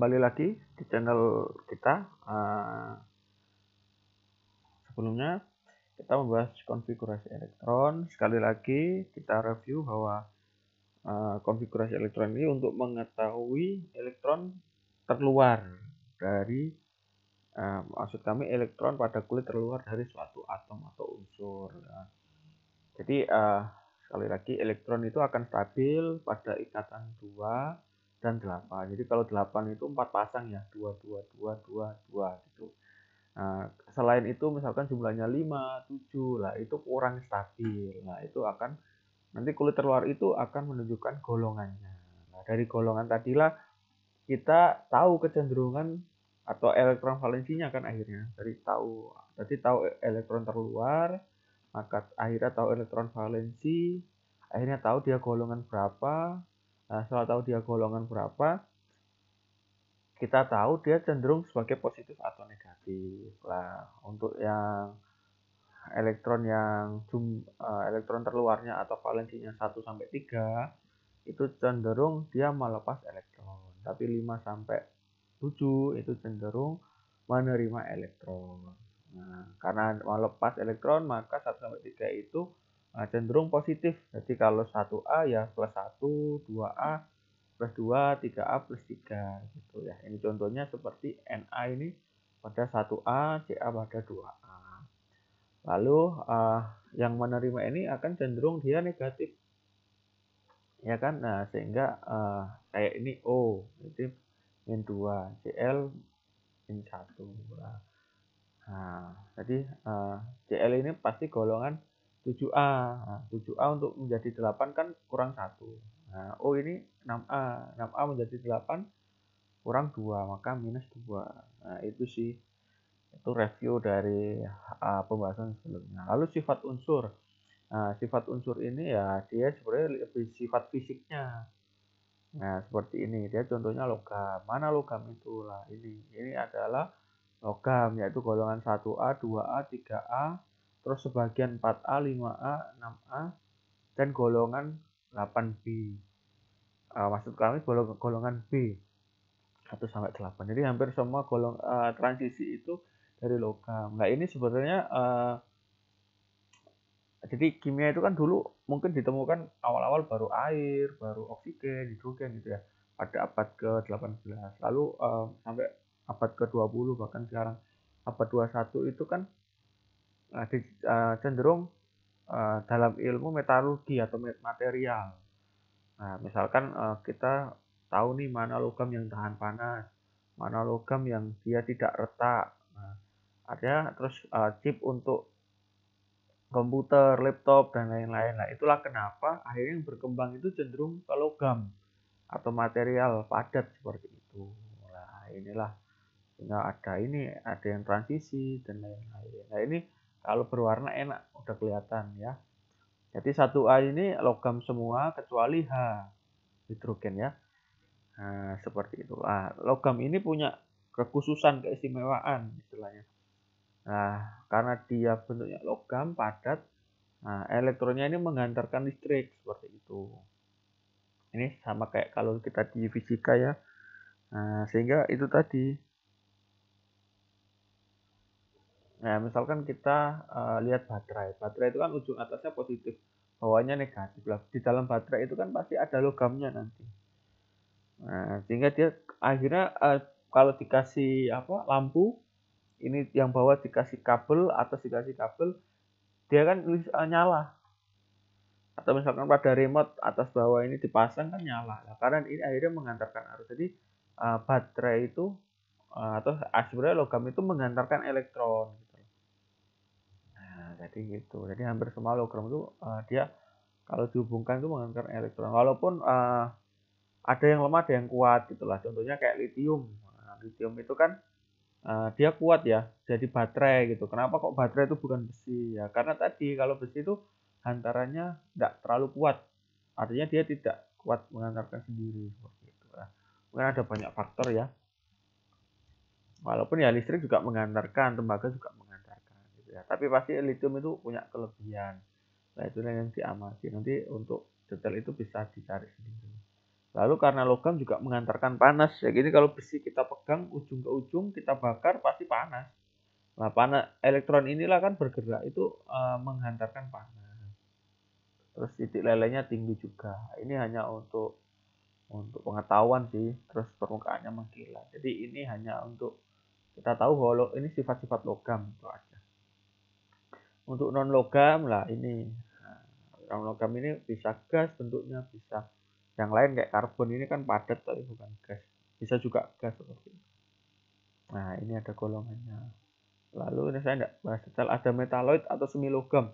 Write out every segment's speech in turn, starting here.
kembali lagi di channel kita. Eh, sebelumnya kita membahas konfigurasi elektron. Sekali lagi kita review bahwa eh, konfigurasi elektron ini untuk mengetahui elektron terluar dari eh, maksud kami elektron pada kulit terluar dari suatu atom atau unsur. Ya. jadi sekali lagi elektron itu akan stabil pada ikatan dua dan 8 jadi kalau 8 itu 4 pasang ya 2 2 2 2 2 gitu nah, selain itu misalkan jumlahnya 5 7 lah itu kurang stabil nah itu akan nanti kulit terluar itu akan menunjukkan golongannya nah dari golongan tadilah kita tahu kecenderungan atau elektron valensinya kan akhirnya dari tahu tadi tahu elektron terluar maka akhirnya tahu elektron valensi akhirnya tahu dia golongan berapa Nah, setelah tahu dia golongan berapa, kita tahu dia cenderung sebagai positif atau negatif. Nah, untuk yang elektron yang jum, eh, elektron terluarnya atau valensinya 1 sampai 3 itu cenderung dia melepas elektron. Tapi 5 sampai 7 itu cenderung menerima elektron. Nah, karena melepas elektron maka 1 sampai 3 itu Nah, cenderung positif. Jadi kalau 1A ya plus 1, 2A plus 2, 3A plus 3 gitu ya. Ini contohnya seperti NA ini pada 1A, CA pada 2A. Lalu uh, yang menerima ini akan cenderung dia negatif. Ya kan? Nah, sehingga uh, kayak ini O, negatif min 2, CL min 1. Nah, jadi uh, eh, CL ini pasti golongan 7A. Nah, 7A untuk menjadi 8 kan kurang 1. Nah, oh ini 6A. 6A menjadi 8 kurang 2, maka minus 2. Nah, itu sih itu review dari uh, pembahasan sebelumnya. Lalu sifat unsur. Nah, sifat unsur ini ya dia sebenarnya lebih sifat fisiknya. Nah, seperti ini. Dia contohnya logam. Mana logam itu? Lah, ini. Ini adalah logam yaitu golongan 1A, 2A, 3A, terus sebagian 4A, 5A, 6A, dan golongan 8B. Uh, eh, maksud kami golongan, B 1 sampai 8. Jadi hampir semua golong uh, transisi itu dari logam. Nah, ini sebenarnya uh, jadi kimia itu kan dulu mungkin ditemukan awal-awal baru air, baru oksigen, hidrogen gitu ya pada abad ke-18. Lalu uh, sampai abad ke-20 bahkan sekarang abad 21 itu kan uh, di, uh, cenderung uh, dalam ilmu metalurgi atau material. Nah, misalkan uh, kita tahu nih mana logam yang tahan panas, mana logam yang dia tidak retak. Nah, ada terus uh, chip untuk komputer, laptop dan lain-lain. Nah, itulah kenapa akhirnya yang berkembang itu cenderung ke logam atau material padat seperti itu. Nah, inilah sehingga ada ini, ada yang transisi dan lain-lain. Nah, ini kalau berwarna enak, udah kelihatan ya. Jadi satu a ini logam semua kecuali H, hidrogen ya. Nah, seperti itu. Ah, logam ini punya kekhususan, keistimewaan istilahnya. Nah, karena dia bentuknya logam padat, nah, elektronnya ini menghantarkan listrik seperti itu. Ini sama kayak kalau kita di fisika ya. Nah, sehingga itu tadi Nah, misalkan kita uh, lihat baterai. Baterai itu kan ujung atasnya positif, bawahnya negatif. Lah, di dalam baterai itu kan pasti ada logamnya nanti. Nah, sehingga dia akhirnya uh, kalau dikasih apa lampu, ini yang bawah dikasih kabel, atau dikasih kabel, dia kan uh, nyala. Atau misalkan pada remote atas bawah ini dipasang kan nyala. Nah, karena ini akhirnya mengantarkan arus. Jadi uh, baterai itu atau sebenarnya logam itu mengantarkan elektron jadi gitu jadi hampir semua logam itu uh, dia kalau dihubungkan itu mengantar elektron walaupun uh, ada yang lemah ada yang kuat gitulah contohnya kayak litium nah, litium itu kan uh, dia kuat ya jadi baterai gitu kenapa kok baterai itu bukan besi ya karena tadi kalau besi itu hantarannya tidak terlalu kuat artinya dia tidak kuat mengantarkan sendiri seperti itu nah, mungkin ada banyak faktor ya walaupun ya listrik juga mengantarkan tembaga juga mengantarkan ya tapi pasti lithium itu punya kelebihan nah itu yang diamati nanti untuk detail itu bisa dicari sendiri lalu karena logam juga mengantarkan panas ya gini kalau besi kita pegang ujung ke ujung kita bakar pasti panas nah panas elektron inilah kan bergerak itu e, menghantarkan panas terus titik lelenya tinggi juga ini hanya untuk untuk pengetahuan sih terus permukaannya mengkilat jadi ini hanya untuk kita tahu kalau ini sifat-sifat logam itu aja untuk non logam lah ini. Nah, non logam ini bisa gas bentuknya, bisa yang lain kayak karbon ini kan padat tapi bukan gas. Bisa juga gas seperti ini. Nah, ini ada golongannya. Lalu ini saya tidak bahas detail ada metaloid atau semi logam.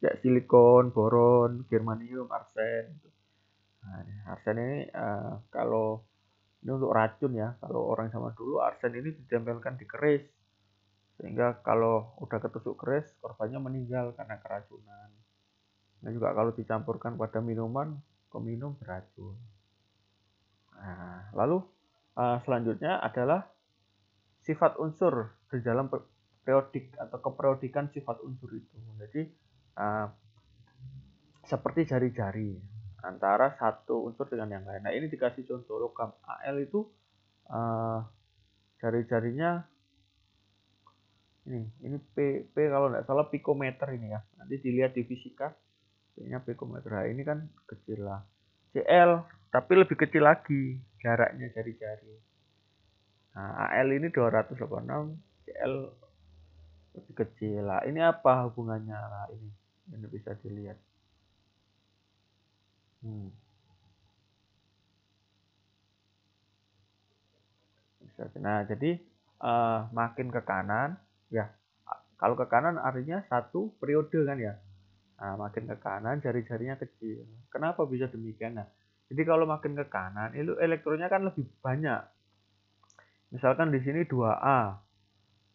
Kayak silikon, boron, germanium, arsen. Nah, arsen ini uh, kalau ini untuk racun ya. Kalau orang zaman dulu arsen ini ditempelkan di keris sehingga kalau udah ketusuk keris korbannya meninggal karena keracunan dan juga kalau dicampurkan pada minuman peminum beracun nah lalu uh, selanjutnya adalah sifat unsur di dalam periodik atau keperiodikan sifat unsur itu jadi uh, seperti jari-jari antara satu unsur dengan yang lain nah ini dikasih contoh logam AL itu uh, jari-jarinya ini ini P, P kalau nggak salah pikometer ini ya nanti dilihat di fisika kayaknya picometer pikometer nah, ini kan kecil lah CL tapi lebih kecil lagi jaraknya jari-jari nah AL ini 286 CL lebih kecil lah ini apa hubungannya lah ini ini bisa dilihat hmm. nah jadi uh, makin ke kanan ya kalau ke kanan artinya satu periode kan ya nah, makin ke kanan jari-jarinya kecil kenapa bisa demikian nah jadi kalau makin ke kanan itu elektronnya kan lebih banyak misalkan di sini 2A uh,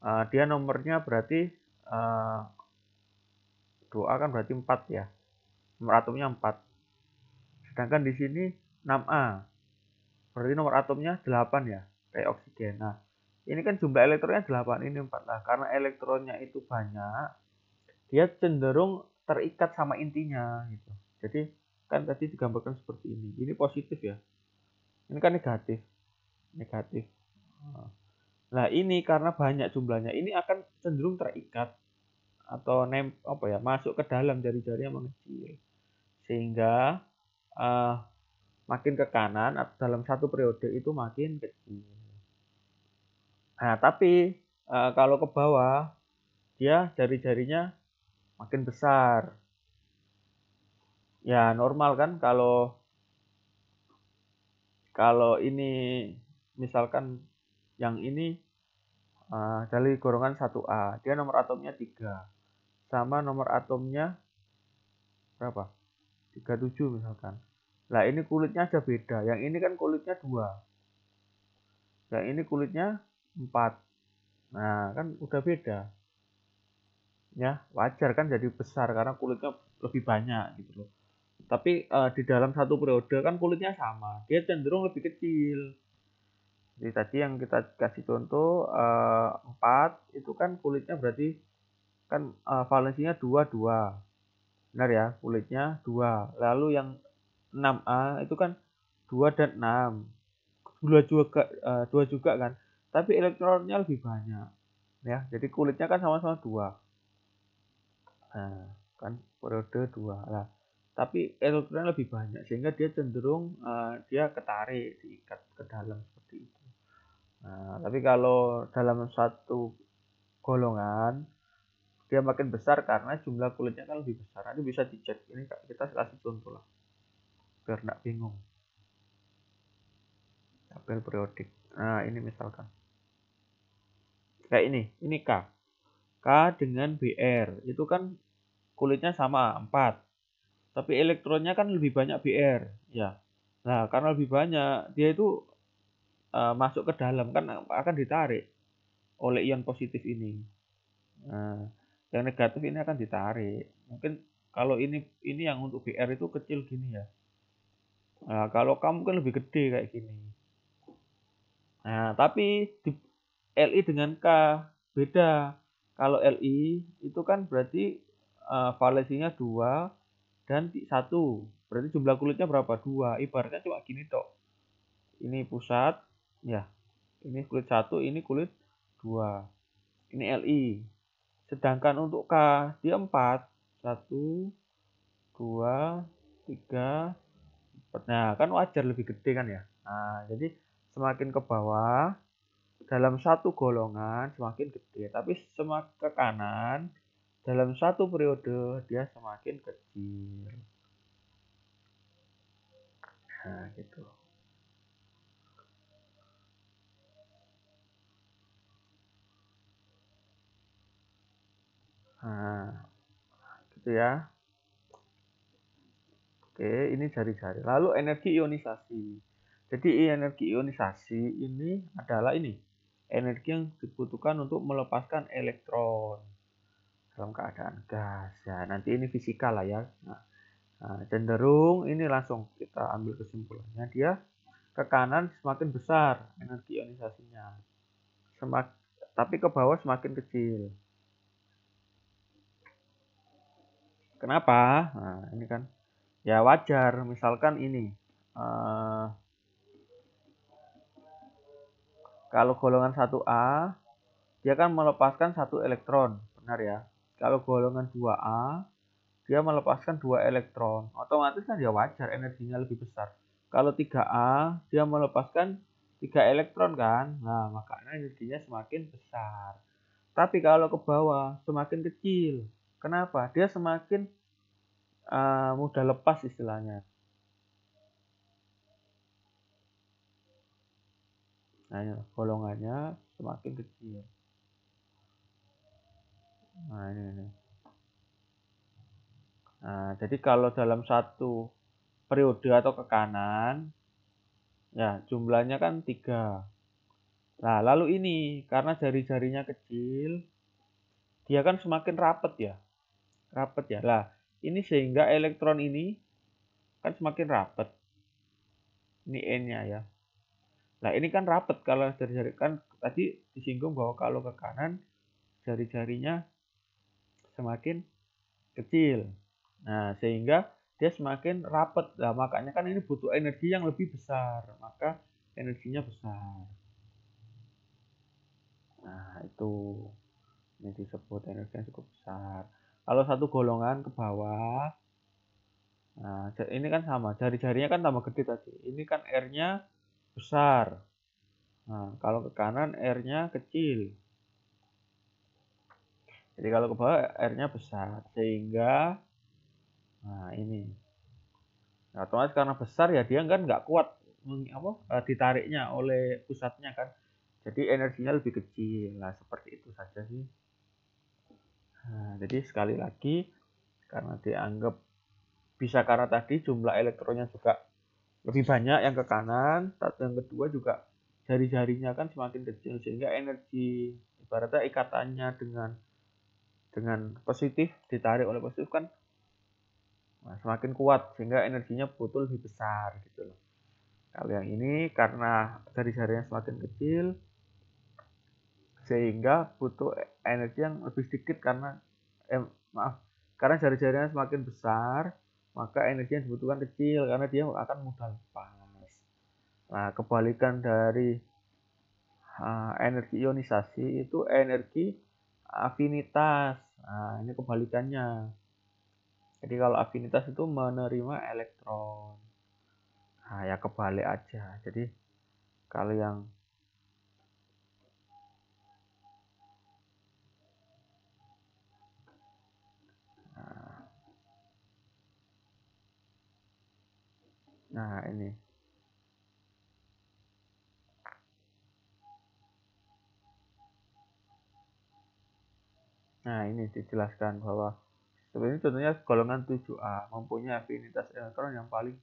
eh, dia nomornya berarti uh, eh, 2A kan berarti 4 ya nomor atomnya 4 sedangkan di sini 6A berarti nomor atomnya 8 ya kayak oksigen nah ini kan jumlah elektronnya 8 ini 4 lah karena elektronnya itu banyak dia cenderung terikat sama intinya gitu jadi kan tadi digambarkan seperti ini ini positif ya ini kan negatif negatif nah ini karena banyak jumlahnya ini akan cenderung terikat atau nem apa ya masuk ke dalam jari jarinya yang mengecil sehingga uh, makin ke kanan atau dalam satu periode itu makin kecil Nah, tapi e, kalau ke bawah, dia jari-jarinya makin besar. Ya, normal kan kalau kalau ini misalkan yang ini e, dari golongan 1A, dia nomor atomnya 3 sama nomor atomnya berapa? 37 misalkan. Nah, ini kulitnya aja beda. Yang ini kan kulitnya 2. Yang ini kulitnya 4 nah kan udah beda ya wajar kan jadi besar karena kulitnya lebih banyak gitu loh tapi uh, di dalam satu periode kan kulitnya sama dia cenderung lebih kecil jadi tadi yang kita kasih contoh uh, eh, 4 itu kan kulitnya berarti kan uh, valensinya 2 2 benar ya kulitnya 2 lalu yang 6A itu kan 2 dan 6 2 juga uh, 2 juga kan tapi elektronnya lebih banyak ya jadi kulitnya kan sama-sama dua nah kan periode dua lah tapi elektronnya lebih banyak sehingga dia cenderung uh, dia ketarik diikat ke dalam seperti itu nah, tapi kalau dalam satu golongan dia makin besar karena jumlah kulitnya kan lebih besar nanti bisa dicek ini kita kasih contoh lah biar nggak bingung tabel periodik nah ini misalkan Kayak ini, ini K. K dengan BR, itu kan kulitnya sama, 4. Tapi elektronnya kan lebih banyak BR, ya. Nah, karena lebih banyak, dia itu uh, masuk ke dalam, kan akan ditarik oleh ion positif ini. Nah, yang negatif ini akan ditarik. Mungkin kalau ini ini yang untuk BR itu kecil gini ya. Nah, kalau kamu kan lebih gede kayak gini. Nah, tapi di, LI dengan K beda. Kalau LI itu kan berarti uh, eh, valensinya 2 dan 1. Berarti jumlah kulitnya berapa? 2. Ibaratnya cuma gini toh. Ini pusat, ya. Ini kulit 1, ini kulit 2. Ini LI. Sedangkan untuk K dia 4. 1 2 3 4. Nah, kan wajar lebih gede kan ya. Nah, jadi semakin ke bawah dalam satu golongan semakin gede, tapi semakin ke kanan dalam satu periode dia semakin kecil. Nah, gitu. Nah, gitu ya. Oke, ini jari-jari. Lalu energi ionisasi. Jadi energi ionisasi ini adalah ini energi yang dibutuhkan untuk melepaskan elektron dalam keadaan gas ya nanti ini fisika lah ya nah, nah, cenderung ini langsung kita ambil kesimpulannya dia ke kanan semakin besar energi ionisasinya semak tapi ke bawah semakin kecil kenapa nah ini kan ya wajar misalkan ini uh, Kalau golongan 1A, dia kan melepaskan satu elektron, benar ya. Kalau golongan 2A, dia melepaskan dua elektron. Otomatis kan dia ya wajar energinya lebih besar. Kalau 3A, dia melepaskan tiga elektron kan. Nah, makanya energinya semakin besar. Tapi kalau ke bawah semakin kecil. Kenapa? Dia semakin uh, mudah lepas istilahnya. Nah, iya, golongannya semakin kecil. Nah, ini ini. Nah, jadi kalau dalam satu periode atau ke kanan, ya jumlahnya kan tiga. Nah, lalu ini karena jari-jarinya kecil, dia kan semakin rapat ya. Rapat ya. Lah, ini sehingga elektron ini kan semakin rapat. Ini N-nya ya. Nah ini kan rapet kalau jari-jari kan tadi disinggung bahwa kalau ke kanan jari-jarinya semakin kecil. Nah sehingga dia semakin rapet. Nah makanya kan ini butuh energi yang lebih besar. Maka energinya besar. Nah itu ini disebut yang cukup besar. Kalau satu golongan ke bawah, nah ini kan sama. Jari-jarinya kan tambah gede tadi. Ini kan R-nya besar. Nah, kalau ke kanan R-nya kecil. Jadi kalau ke bawah R-nya besar. Sehingga, nah ini. Nah, otomatis karena besar ya dia kan nggak kuat apa e, ditariknya oleh pusatnya kan. Jadi energinya lebih kecil. Nah, seperti itu saja sih. Nah, jadi sekali lagi karena dianggap bisa karena tadi jumlah elektronnya juga lebih banyak yang ke kanan yang kedua juga jari-jarinya kan semakin kecil sehingga energi ibaratnya ikatannya dengan dengan positif ditarik oleh positif kan nah, semakin kuat sehingga energinya butuh lebih besar gitu loh kalau yang ini karena jari-jarinya semakin kecil sehingga butuh e-, energi yang lebih sedikit karena eh, maaf karena jari-jarinya semakin besar maka energi yang dibutuhkan kecil karena dia akan mudah panas. Nah, kebalikan dari uh, energi ionisasi itu energi afinitas. Nah, ini kebalikannya. Jadi kalau afinitas itu menerima elektron. Nah, ya kebalik aja. Jadi kalau yang Nah, ini. Nah, ini dijelaskan bahwa sebenarnya contohnya golongan 7A mempunyai afinitas elektron yang paling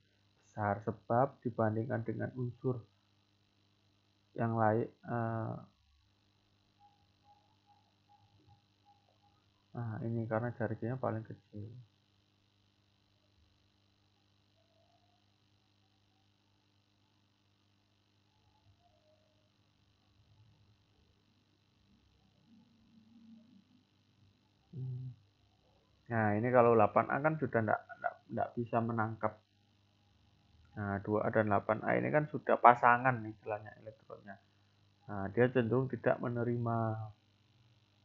besar sebab dibandingkan dengan unsur yang lain eh, nah ini karena jaraknya paling kecil Hmm. Nah, ini kalau 8A kan sudah tidak enggak, enggak bisa menangkap. Nah, 2A dan 8A ini kan sudah pasangan nih istilahnya elektronnya. Nah, dia cenderung tidak menerima.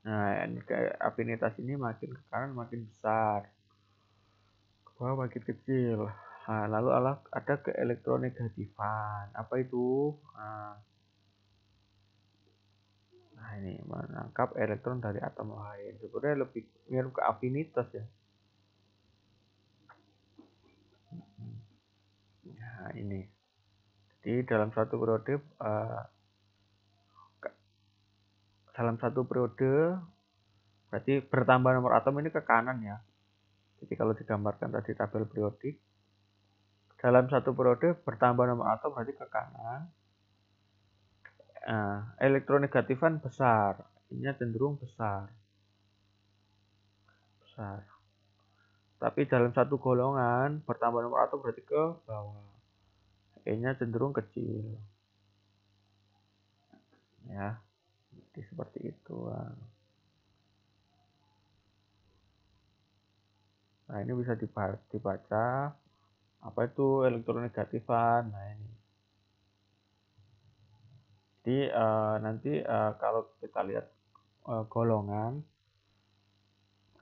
Nah, ini, afinitas ini makin ke kanan makin besar. Ke bawah makin kecil. Nah, lalu ada ke elektronegatifan. Apa itu? Nah, ini menangkap elektron dari atom lain sebenarnya lebih mirip ke afinitas ya nah ini jadi dalam satu periode uh, dalam satu periode berarti bertambah nomor atom ini ke kanan ya jadi kalau digambarkan tadi tabel periodik dalam satu periode bertambah nomor atom berarti ke kanan Nah, elektronegatifan besar. Ini cenderung besar. Besar. Tapi dalam satu golongan, bertambah nomor atom berarti ke bawah. E-nya cenderung kecil. Ya. Jadi seperti itu. Nah, ini bisa dibaca apa itu elektronegatifan. Nah, ini jadi uh, nanti uh, kalau kita lihat uh, golongan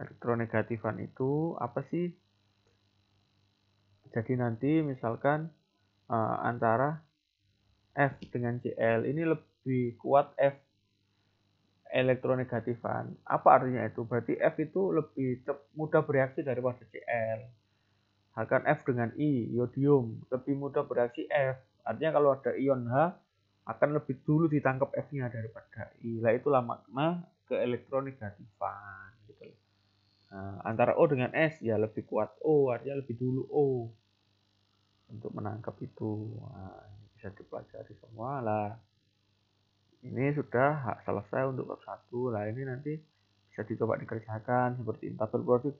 elektronegatifan itu apa sih? Jadi nanti misalkan uh, antara F dengan CL ini lebih kuat F elektronegatifan. Apa artinya itu? Berarti F itu lebih mudah bereaksi daripada CL. Akan F dengan I, yodium, lebih mudah bereaksi F. Artinya kalau ada ion H akan lebih dulu ditangkap F-nya daripada I. Lah itulah makna ke elektronegatifan gitu Nah, antara O dengan S ya lebih kuat O, artinya lebih dulu O untuk menangkap itu. Nah, bisa dipelajari semua lah. Ini sudah selesai untuk bab 1. Lah ini nanti bisa dicoba dikerjakan seperti tabel produk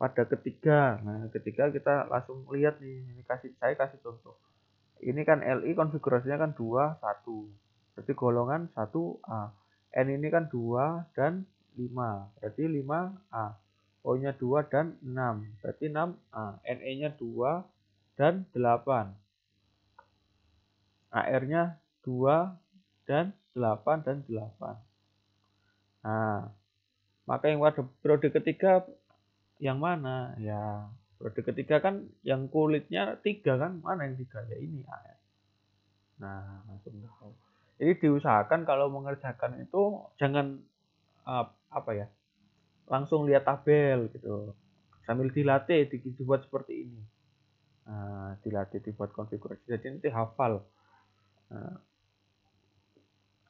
pada ketiga. Nah, ketiga kita langsung lihat nih, ini kasih saya kasih contoh ini kan LI konfigurasinya kan 2, 1. Berarti golongan 1A. N ini kan 2 dan 5. Berarti 5A. O-nya 2 dan 6. Berarti 6A. NE-nya 2 dan 8. AR-nya 2 dan 8 dan 8. Nah, maka yang pada periode ketiga yang mana? Ya, Periode ketiga kan yang kulitnya tiga kan mana yang tiga ya ini air ya. Nah langsung tahu. Jadi diusahakan kalau mengerjakan itu jangan uh, apa ya langsung lihat tabel gitu sambil dilatih dibuat seperti ini. Nah, dilatih dibuat konfigurasi jadi nanti hafal. Nah,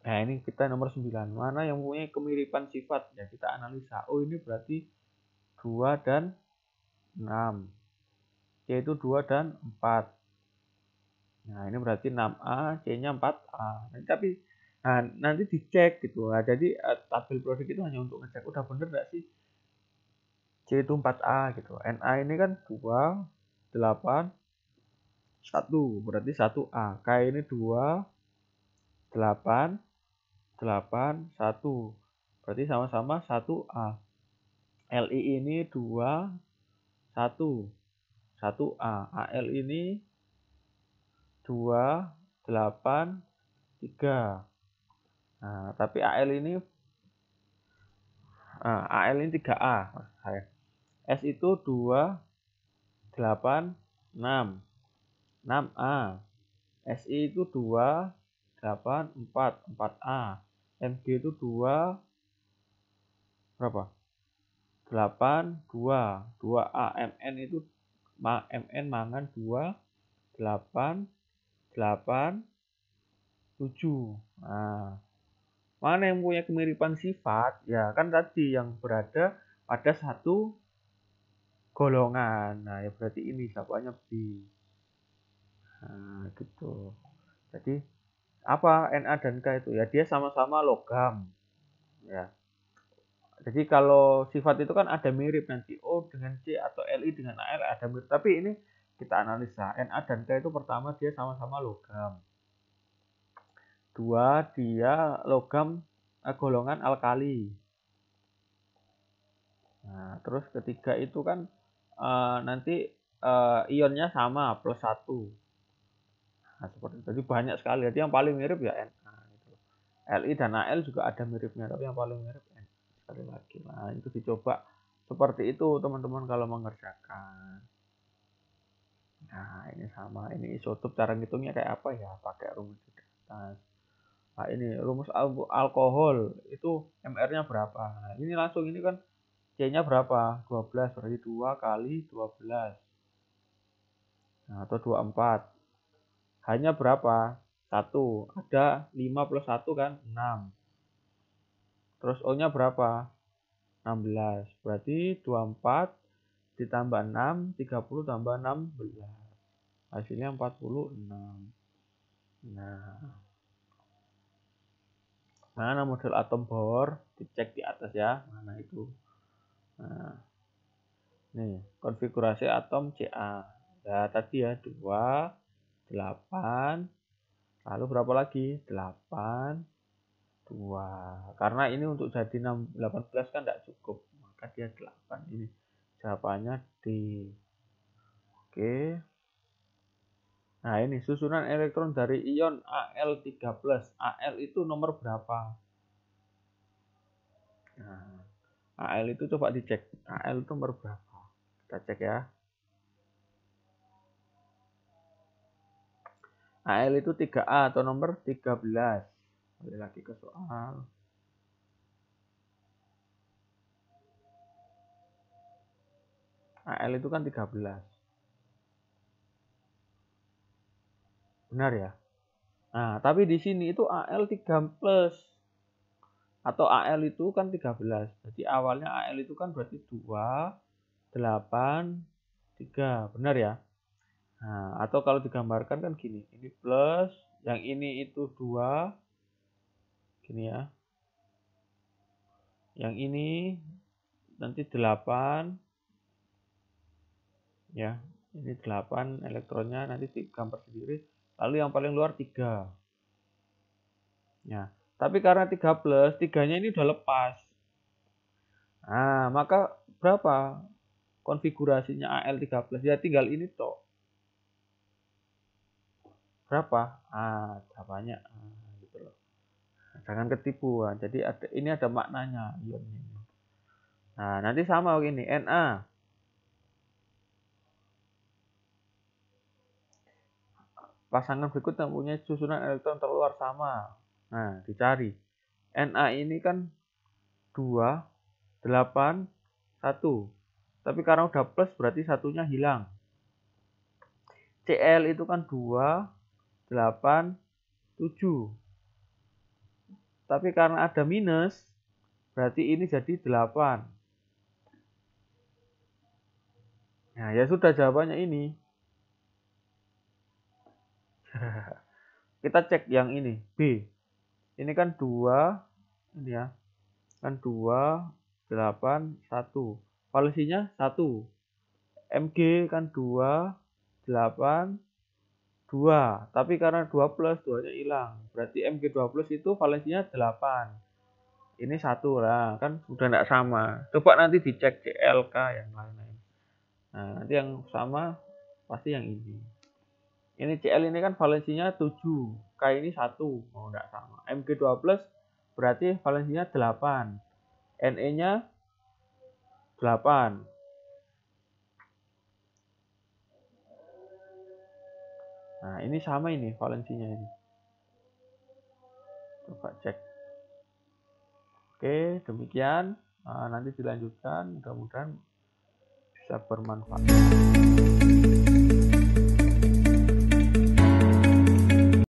Nah ini kita nomor 9 Mana yang punya kemiripan sifat Ya kita analisa Oh ini berarti dua dan 6. C itu 2 dan 4. Nah, ini berarti 6A, C-nya 4A. Nah, tapi nah, nanti dicek gitu. Nah, jadi eh, tabel produk itu hanya untuk ngecek udah bener gak sih C itu 4A gitu. NA ini kan 2, 8, 1. Berarti 1A. K ini 2, 8, 8, 1. Berarti sama-sama 1A. LI ini 2, 1. 1A. AL ini 2, 8, 3. Nah, tapi AL ini nah, AL ini 3A. S itu 2, 8, 6. 6A. SI itu 2, 8, 4, 4A. MG itu 2, berapa? 8, 2. 2 AMN itu MN mangan 2, 8, 8, 7. Nah, mana yang punya kemiripan sifat? Ya kan tadi yang berada pada satu golongan. Nah, ya berarti ini jawabannya B. Nah, gitu. Jadi apa NA dan K itu ya dia sama-sama logam. Ya jadi kalau sifat itu kan ada mirip nanti O oh, dengan C atau LI dengan AL ada mirip. Tapi ini kita analisa NA dan K itu pertama dia sama-sama logam. Dua dia logam eh, golongan alkali. Nah, terus ketiga itu kan e, nanti e, ionnya sama plus satu. Nah, seperti itu. Jadi banyak sekali. Jadi yang paling mirip ya NA. Gitu. LI dan AL juga ada miripnya, tapi yang paling mirip sekali lagi nah itu dicoba seperti itu teman-teman kalau mengerjakan nah ini sama ini isotop cara ngitungnya kayak apa ya pakai rumus di atas nah ini rumus al alkohol itu mr nya berapa nah, ini langsung ini kan c nya berapa 12 berarti 2 kali 12 nah, atau 24 hanya berapa 1 ada 5 plus 1 kan 6 Terus O-nya berapa? 16. Berarti 24 ditambah 6, 30 tambah 16. Hasilnya 46. Nah. Mana nah, model atom bor? Dicek di atas ya. Mana itu? Nah. Nih, konfigurasi atom CA. Ya nah, tadi ya 2 8 lalu berapa lagi? 8 dua Karena ini untuk jadi 18 kan tidak cukup. Maka dia 8 ini. Jawabannya D. Oke. Nah ini susunan elektron dari ion Al3+. Al itu nomor berapa? Nah, Al itu coba dicek. Al itu nomor berapa? Kita cek ya. Al itu 3A atau nomor 13 kembali lagi ke soal AL itu kan 13 benar ya nah tapi di sini itu AL 3 plus atau AL itu kan 13 jadi awalnya AL itu kan berarti 2 8 3 benar ya nah atau kalau digambarkan kan gini ini plus yang ini itu 2 ini ya. Yang ini nanti 8 ya. Ini 8 elektronnya nanti di gambar sendiri. Lalu yang paling luar 3. Ya. Tapi karena 3 plus, 3-nya ini udah lepas. Nah, maka berapa konfigurasinya al plus? Ya tinggal ini toh berapa? Ah, jawabannya Ah jangan ketipuan jadi ada, ini ada maknanya ionnya iya, iya. nah nanti sama begini Na pasangan berikut yang punya susunan elektron terluar sama nah dicari Na ini kan 2 8 1 tapi karena udah plus berarti satunya hilang CL itu kan 2 8 7 tapi karena ada minus, berarti ini jadi 8. Nah, ya sudah jawabannya ini. Kita cek yang ini, B. Ini kan 2, ini ya. Kan 2, 8, 1. Polisinya 1. MG kan 2, 8, 2 tapi karena 2 plus 2 nya hilang berarti MG2 plus itu valensinya 8 ini satu lah kan sudah tidak sama coba nanti dicek CLK yang lain-lain nah nanti yang sama pasti yang ini ini CL ini kan valensinya 7 K ini 1 mau oh, tidak sama MG2 plus berarti valensinya 8 NE nya 8 Nah, ini sama ini valensinya ini. Coba cek. Oke, demikian. Nah, nanti dilanjutkan. Mudah-mudahan bisa bermanfaat.